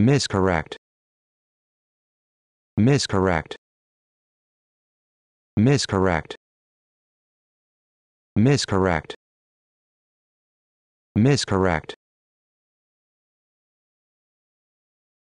miscorrect miscorrect miscorrect miscorrect miscorrect